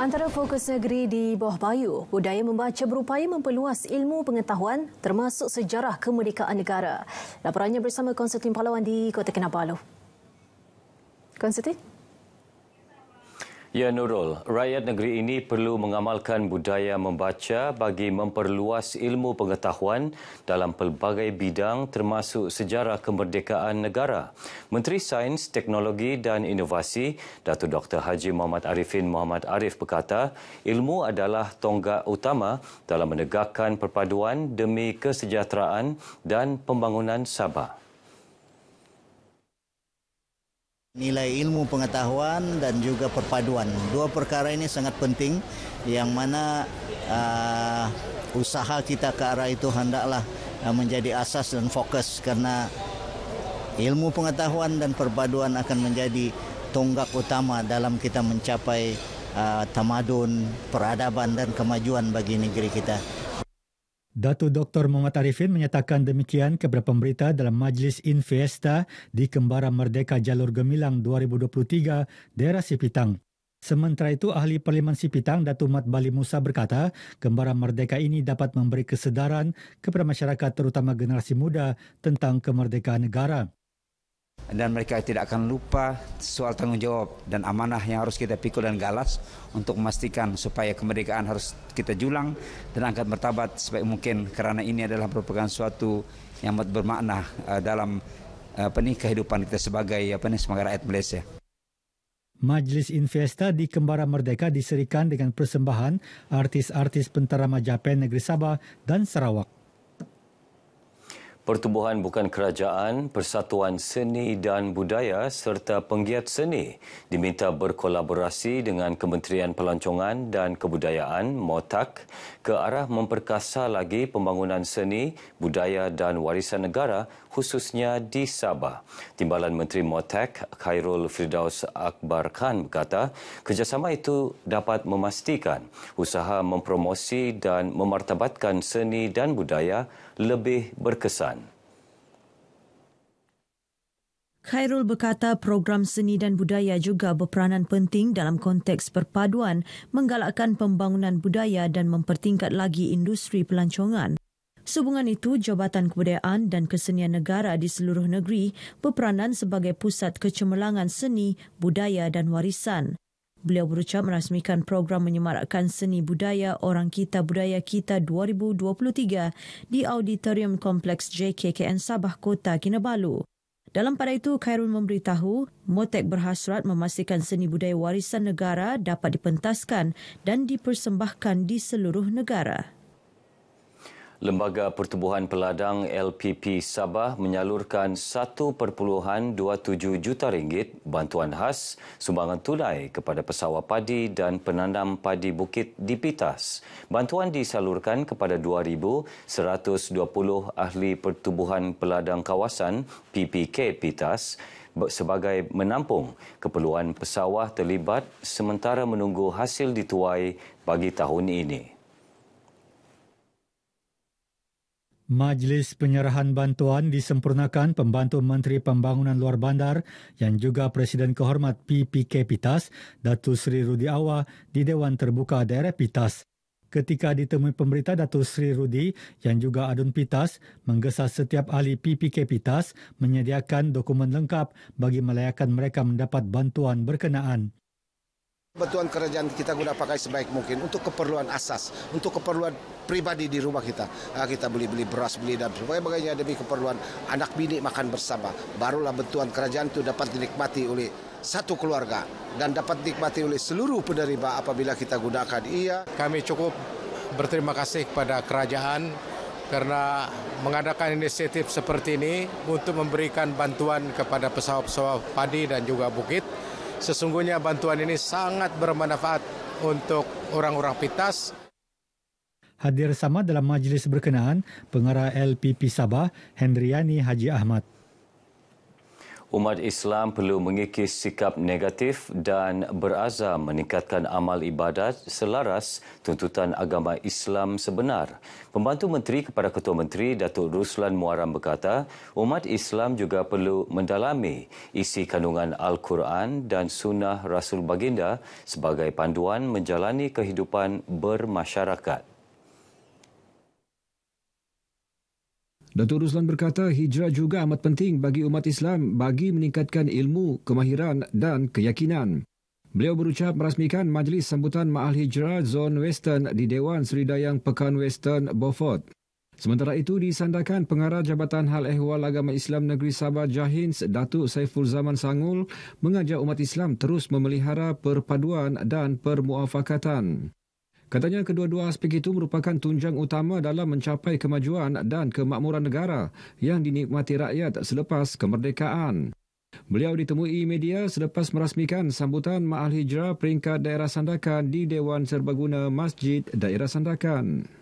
Antara fokus negeri di bawah bayu, budaya membaca berupaya memperluas ilmu pengetahuan termasuk sejarah kemerdekaan negara. Laporannya bersama Konsertin Palawan di Kota Kinabalu. Konsertin? Ya Nurul, rakyat negeri ini perlu mengamalkan budaya membaca bagi memperluas ilmu pengetahuan dalam pelbagai bidang termasuk sejarah kemerdekaan negara. Menteri Sains, Teknologi dan Inovasi, Datuk Dr. Haji Muhammad Arifin Muhammad Arif berkata, ilmu adalah tonggak utama dalam menegakkan perpaduan demi kesejahteraan dan pembangunan Sabah. Nilai ilmu pengetahuan dan juga perpaduan. Dua perkara ini sangat penting yang mana uh, usaha kita ke arah itu hendaklah uh, menjadi asas dan fokus kerana ilmu pengetahuan dan perpaduan akan menjadi tonggak utama dalam kita mencapai uh, tamadun, peradaban dan kemajuan bagi negeri kita. Datu Dr. Muhammad Arifin menyatakan demikian kepada pemberita dalam Majlis Infiesta di Kembara Merdeka Jalur Gemilang 2023, Daerah Sipitang. Sementara itu, Ahli Parlimen Sipitang Datu Mat Bali Musa berkata, Kembara Merdeka ini dapat memberi kesedaran kepada masyarakat terutama generasi muda tentang kemerdekaan negara dan mereka tidak akan lupa soal tanggungjawab dan amanah yang harus kita pikul dan galas untuk memastikan supaya kemerdekaan harus kita julang dan angkat bertabat sebaik mungkin kerana ini adalah merupakan suatu yang amat bermakna eh, dalam uh, apa ini, kehidupan kita sebagai apa ini, sebagai rakyat Malaysia. Majlis Investa di Kembara Merdeka diserikan dengan persembahan artis-artis pentara Majapahit negeri Sabah dan Sarawak. Pertubuhan Bukan Kerajaan, Persatuan Seni dan Budaya serta Penggiat Seni diminta berkolaborasi dengan Kementerian Pelancongan dan Kebudayaan MOTAK ke arah memperkasa lagi pembangunan seni, budaya dan warisan negara khususnya di Sabah. Timbalan Menteri MOTAK Khairul Firdaus Akbar Khan berkata kerjasama itu dapat memastikan usaha mempromosi dan memartabatkan seni dan budaya lebih berkesan. Khairul berkata program seni dan budaya juga berperanan penting dalam konteks perpaduan menggalakkan pembangunan budaya dan mempertingkat lagi industri pelancongan. Sehubungan itu, Jabatan Kebudayaan dan Kesenian Negara di seluruh negeri berperanan sebagai pusat kecemerlangan seni, budaya dan warisan. Beliau berucap merasmikan program menyemarakkan seni budaya Orang Kita Budaya Kita 2023 di Auditorium Kompleks JKKN Sabah Kota Kinabalu. Dalam pada itu, Khairul memberitahu, Motek berhasrat memastikan seni budaya warisan negara dapat dipentaskan dan dipersembahkan di seluruh negara. Lembaga Pertubuhan Peladang LPP Sabah menyalurkan 1.27 juta ringgit bantuan khas sumbangan tunai kepada pesawat padi dan penanam padi bukit di Pitas. Bantuan disalurkan kepada 2,120 ahli pertubuhan peladang kawasan PPK Pitas sebagai menampung keperluan pesawat terlibat sementara menunggu hasil dituai bagi tahun ini. Majlis penyerahan bantuan disempurnakan pembantu Menteri Pembangunan Luar Bandar yang juga Presiden Kehormat PPK PITAS, Datu Sri Rudi Awa di Dewan Terbuka Daerah PITAS. Ketika ditemui pemberita Datu Sri Rudi yang juga adun PITAS menggesa setiap ahli PPK PITAS menyediakan dokumen lengkap bagi melayakan mereka mendapat bantuan berkenaan. Bantuan kerajaan kita guna pakai sebaik mungkin untuk keperluan asas, untuk keperluan pribadi di rumah kita. Ah, kita beli-beli beras, beli dan sebagainya demi keperluan anak bini makan bersama. Barulah bantuan kerajaan itu dapat dinikmati oleh satu keluarga dan dapat dinikmati oleh seluruh penerima apabila kita gunakan. ia, kami cukup berterima kasih kepada kerajaan kerana mengadakan inisiatif seperti ini untuk memberikan bantuan kepada pesawat-pesawat padi dan juga bukit sesungguhnya bantuan ini sangat bermanfaat untuk orang-orang pitas. Hadir sama dalam majlis berkenaan, pengarah LPP Sabah, Hendriani Haji Ahmad. Umat Islam perlu mengikis sikap negatif dan berazam meningkatkan amal ibadat selaras tuntutan agama Islam sebenar. Pembantu Menteri kepada Ketua Menteri Datuk Ruslan Muaram berkata, umat Islam juga perlu mendalami isi kandungan Al-Quran dan Sunnah Rasul Baginda sebagai panduan menjalani kehidupan bermasyarakat. Datuk Ruslan berkata hijrah juga amat penting bagi umat Islam bagi meningkatkan ilmu, kemahiran dan keyakinan. Beliau berucap merasmikan Majlis Sambutan Mahal Hijrah Zon Western di Dewan Seri Dayang Pekan Western, Beaufort. Sementara itu disandakan pengarah Jabatan Hal Ehwal Agama Islam Negeri Sabah Jahins Datuk Saiful Zaman Sangul mengajak umat Islam terus memelihara perpaduan dan permuafakatan. Katanya kedua-dua aspek itu merupakan tunjang utama dalam mencapai kemajuan dan kemakmuran negara yang dinikmati rakyat selepas kemerdekaan. Beliau ditemui media selepas merasmikan sambutan Ma'al Hijrah peringkat daerah Sandakan di Dewan Serbaguna Masjid Daerah Sandakan.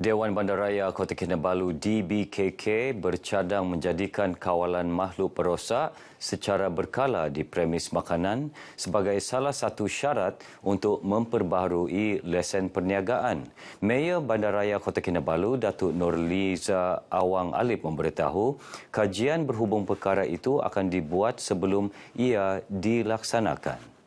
Dewan Bandaraya Kota Kinabalu DBKK bercadang menjadikan kawalan makhluk perosak secara berkala di premis makanan sebagai salah satu syarat untuk memperbaharui lesen perniagaan. Mayor Bandaraya Kota Kinabalu, Datuk Norliza Awang Alip memberitahu kajian berhubung perkara itu akan dibuat sebelum ia dilaksanakan.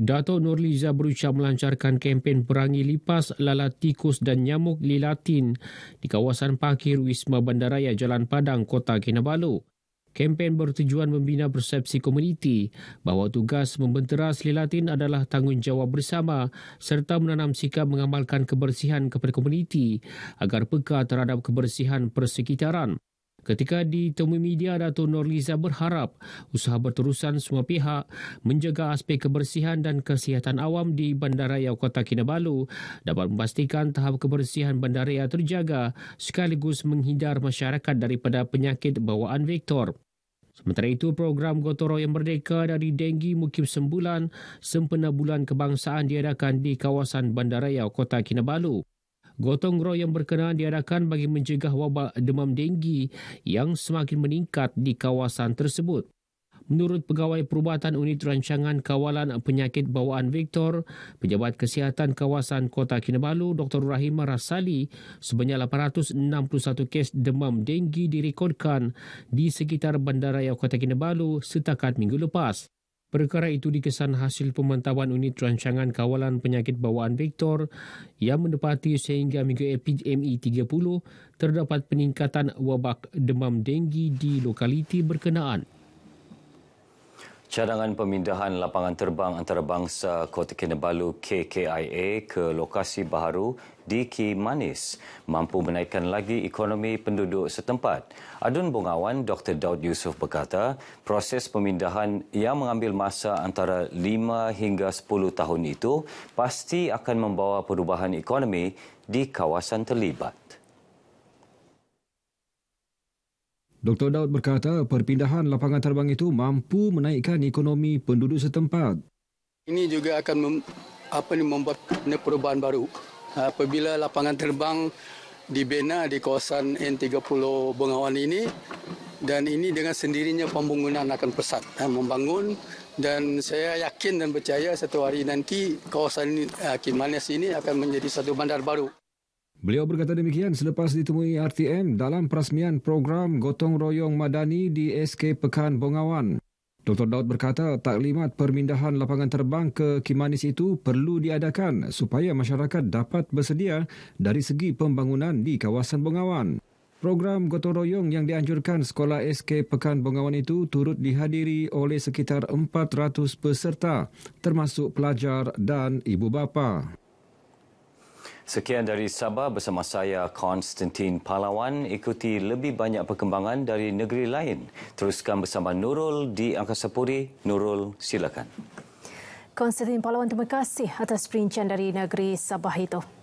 Dato Nurliza berusaha melancarkan kempen perangi lipas lalat tikus dan nyamuk lilatin di kawasan parkir Wisma Bandaraya Jalan Padang, Kota Kinabalu. Kempen bertujuan membina persepsi komuniti bahawa tugas membenteras lilatin adalah tanggungjawab bersama serta menanam sikap mengamalkan kebersihan kepada komuniti agar peka terhadap kebersihan persekitaran. Ketika ditemui media, Dato' Norliza berharap usaha berterusan semua pihak menjaga aspek kebersihan dan kesihatan awam di Bandaraya Kota Kinabalu dapat memastikan tahap kebersihan bandaraya terjaga sekaligus menghindar masyarakat daripada penyakit bawaan vektor. Sementara itu, program gotong yang merdeka dari denggi mukim sembulan sempena bulan kebangsaan diadakan di kawasan Bandaraya Kota Kinabalu gotong royong berkenaan diadakan bagi mencegah wabak demam denggi yang semakin meningkat di kawasan tersebut. Menurut Pegawai Perubatan Unit Rancangan Kawalan Penyakit Bawaan Victor, Pejabat Kesihatan Kawasan Kota Kinabalu, Dr. Rahimah Rasali, sebanyak 861 kes demam denggi direkodkan di sekitar Bandaraya Kota Kinabalu setakat minggu lepas. Perkara itu dikesan hasil pemantauan unit rancangan kawalan penyakit bawaan vektor yang mendapati sehingga minggu epidemi 30 terdapat peningkatan wabak demam denggi di lokaliti berkenaan. Cadangan pemindahan lapangan terbang antarabangsa Kota Kinabalu KKIA ke lokasi baru di Ki mampu menaikkan lagi ekonomi penduduk setempat. Adun Bungawan Dr. Daud Yusof berkata, proses pemindahan yang mengambil masa antara 5 hingga 10 tahun itu pasti akan membawa perubahan ekonomi di kawasan terlibat. Dr. Daud berkata perpindahan lapangan terbang itu mampu menaikkan ekonomi penduduk setempat. Ini juga akan mem, apa ni, membuat perubahan baru. Apabila lapangan terbang dibina di kawasan N30 Bengawan ini dan ini dengan sendirinya pembangunan akan pesat ha, membangun dan saya yakin dan percaya satu hari nanti kawasan ini, ha, Kimanes ini akan menjadi satu bandar baru. Beliau berkata demikian selepas ditemui RTM dalam perasmian program Gotong Royong Madani di SK Pekan Bongawan. Dr. Daud berkata taklimat permindahan lapangan terbang ke Kimanis itu perlu diadakan supaya masyarakat dapat bersedia dari segi pembangunan di kawasan Bongawan. Program Gotong Royong yang dianjurkan Sekolah SK Pekan Bongawan itu turut dihadiri oleh sekitar 400 peserta termasuk pelajar dan ibu bapa. Sekian dari Sabah bersama saya Konstantin Palawan. Ikuti lebih banyak perkembangan dari negeri lain. Teruskan bersama Nurul di Angkasa Puri. Nurul, silakan. Konstantin Palawan, terima kasih atas perincian dari negeri Sabah itu.